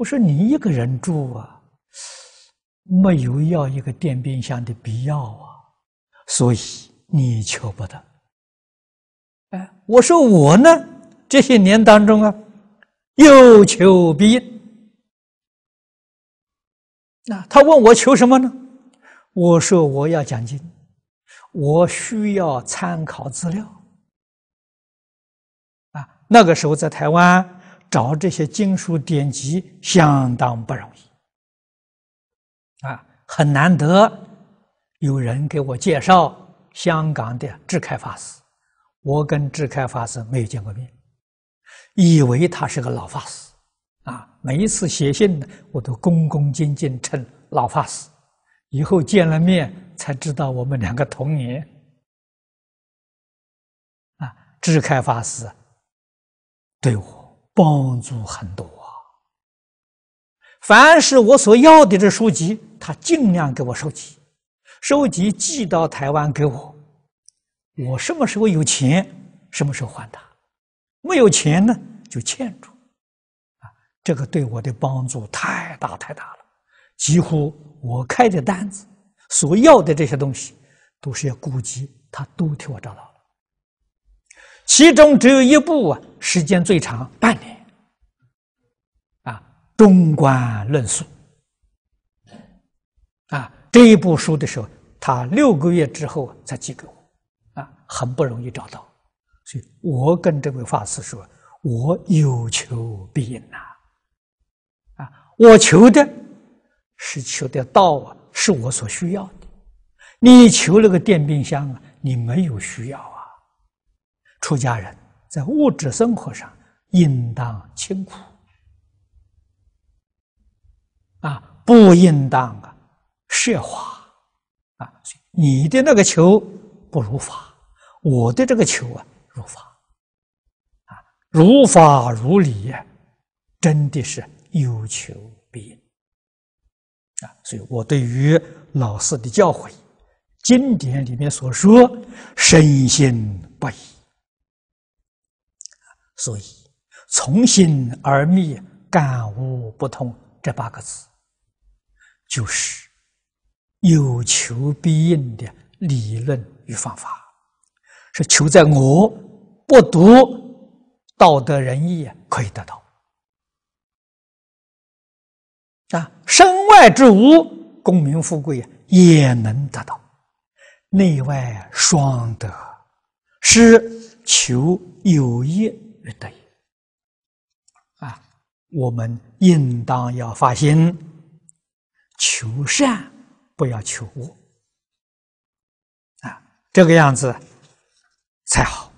我说你一个人住啊，没有要一个电冰箱的必要啊，所以你求不得。哎，我说我呢，这些年当中啊，有求必应。那他问我求什么呢？我说我要奖金，我需要参考资料。啊，那个时候在台湾。找这些经书典籍相当不容易，啊，很难得有人给我介绍香港的智开法师，我跟智开法师没有见过面，以为他是个老法师，啊，每一次写信呢，我都恭恭敬敬称老法师，以后见了面才知道我们两个同年，啊，智开法师对我。帮助很多，啊。凡是我所要的这书籍，他尽量给我收集，收集寄到台湾给我。我什么时候有钱，什么时候还他；没有钱呢，就欠着。啊，这个对我的帮助太大太大了，几乎我开的单子，所要的这些东西，都是要顾及，他都替我找到。其中只有一部啊，时间最长半年，啊，中观论述，啊，这一部书的时候，他六个月之后才寄给我，啊，很不容易找到，所以我跟这位法师说，我有求必应啊，啊，我求的是求的道啊，是我所需要的，你求了个电冰箱啊，你没有需要啊。出家人在物质生活上应当清苦啊，不应当啊奢华啊。你的那个求不如法，我的这个求啊如法啊，如法如理，真的是有求必应啊。所以我对于老师的教诲、经典里面所说，深信不疑。所以，从心而灭，感悟不通，这八个字就是有求必应的理论与方法。是求在我不读《道德仁义可以得到啊，身外之物、功名富贵也能得到。内外双得，是求有益。而得也啊，我们应当要发心求善，不要求恶啊，这个样子才好。